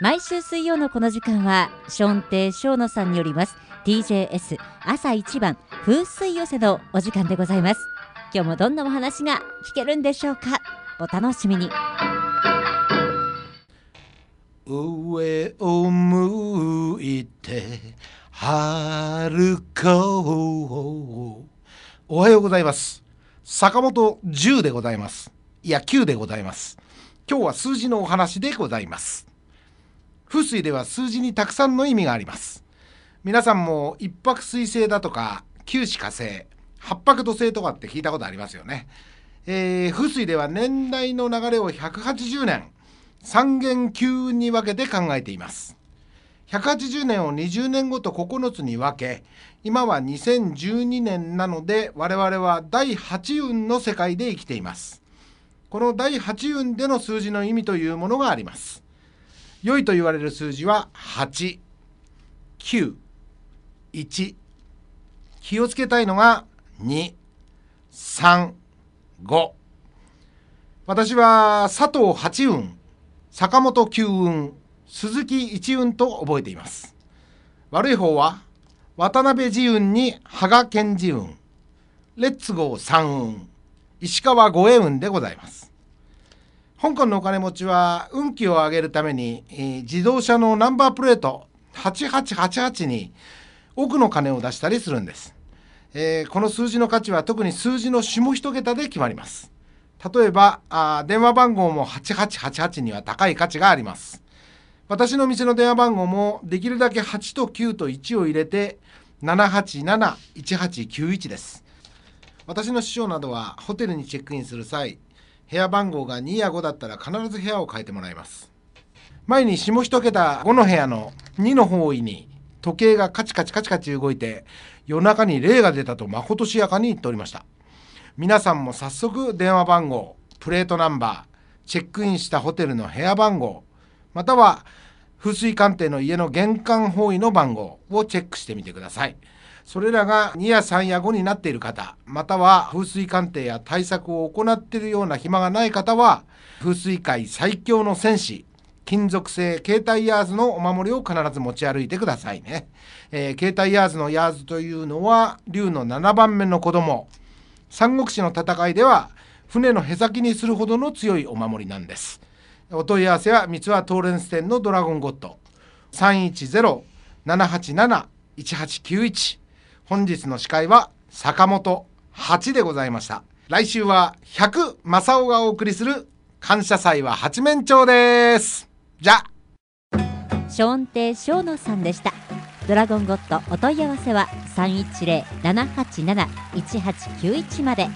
毎週水曜のこの時間は、ション亭ショーノさんによります、TJS 朝一番風水寄せのお時間でございます。今日もどんなお話が聞けるんでしょうか。お楽しみに。上を向いておはようございます坂本10でございますいや9でございます今日は数字のお話でございます風水では数字にたくさんの意味があります皆さんも一泊水星だとか九死火星八白土星とかって聞いたことありますよね、えー、風水では年代の流れを180年三元九運に分けて考えています180年を20年ごと9つに分け今は2012年なので我々は第8運の世界で生きていますこの第8運での数字の意味というものがあります良いと言われる数字は8、9、1。気をつけたいのが2、3、5。私は佐藤八運、坂本九運、鈴木一運と覚えています。悪い方は渡辺自運に羽賀健自運、レッツゴー三運、石川五栄運でございます。香港のお金持ちは運気を上げるために、えー、自動車のナンバープレート8888に多くの金を出したりするんです、えー、この数字の価値は特に数字の下一桁で決まります例えばあ電話番号も8888には高い価値があります私の店の電話番号もできるだけ8と9と1を入れて7871891です私の師匠などはホテルにチェックインする際部屋番号が2や5だったら必ず部屋を変えてもらいます前に下1桁5の部屋の2の方位に時計がカチカチカチカチ動いて夜中に霊が出たとまことしやかに言っておりました皆さんも早速電話番号プレートナンバーチェックインしたホテルの部屋番号または風水鑑定の家の玄関方位の番号をチェックしてみてくださいそれらが2や3や5になっている方または風水鑑定や対策を行っているような暇がない方は風水界最強の戦士金属製携帯ヤーズのお守りを必ず持ち歩いてくださいね、えー、携帯ヤーズのヤーズというのは竜の7番目の子供三国志の戦いでは船のへさきにするほどの強いお守りなんですお問い合わせは三輪トーレンス店のドラゴンゴッド310-787-1891本日の司会は坂本八でございました来週は百正雄がお送りする感謝祭は八面鳥ですじゃショーンテショーノさんでしたドラゴンゴットお問い合わせは310-787-1891まで。